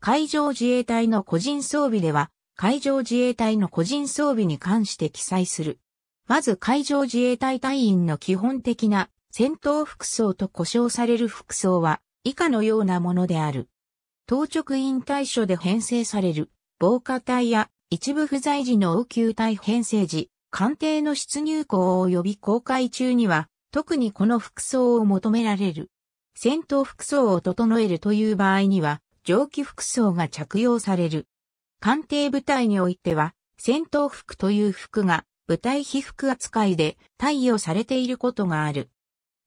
海上自衛隊の個人装備では、海上自衛隊の個人装備に関して記載する。まず海上自衛隊隊員の基本的な戦闘服装と呼称される服装は以下のようなものである。当直員対処で編成される防火隊や一部不在時の応急隊編成時、官邸の出入港及び公開中には特にこの服装を求められる。戦闘服装を整えるという場合には蒸気服装が着用される。艦艇部隊においては、戦闘服という服が部隊被服扱いで対応されていることがある。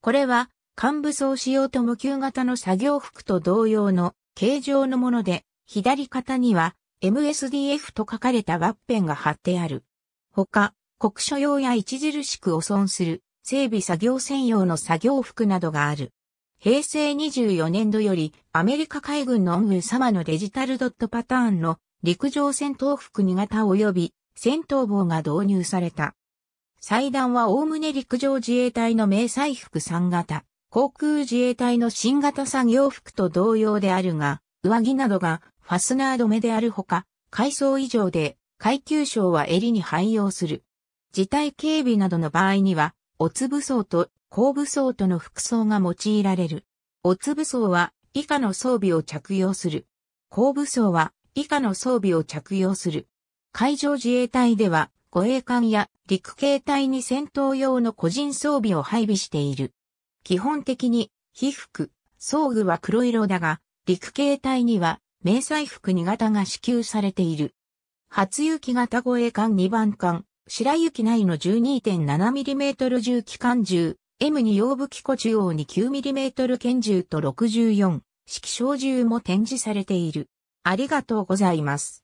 これは、幹部装仕様と無給型の作業服と同様の形状のもので、左肩には MSDF と書かれたワッペンが貼ってある。他、国書用や著しく汚損する整備作業専用の作業服などがある。平成24年度よりアメリカ海軍の運輸様のデジタルドットパターンの陸上戦闘服2型及び戦闘棒が導入された。祭壇はおおむね陸上自衛隊の迷彩服3型、航空自衛隊の新型作業服と同様であるが、上着などがファスナー止めであるほか、階層以上で階級章は襟に汎用する。自体警備などの場合には、おつぶ装と後部層との服装が用いられる。おつぶ装は以下の装備を着用する。後部層は以下の装備を着用する。海上自衛隊では護衛艦や陸警隊に戦闘用の個人装備を配備している。基本的に被服、装具は黒色だが、陸警隊には迷彩服2型が支給されている。初雪型護衛艦2番艦、白雪内の 12.7mm 銃機関銃、M 2洋武器庫中央に 9mm 拳銃と64、式小銃も展示されている。ありがとうございます。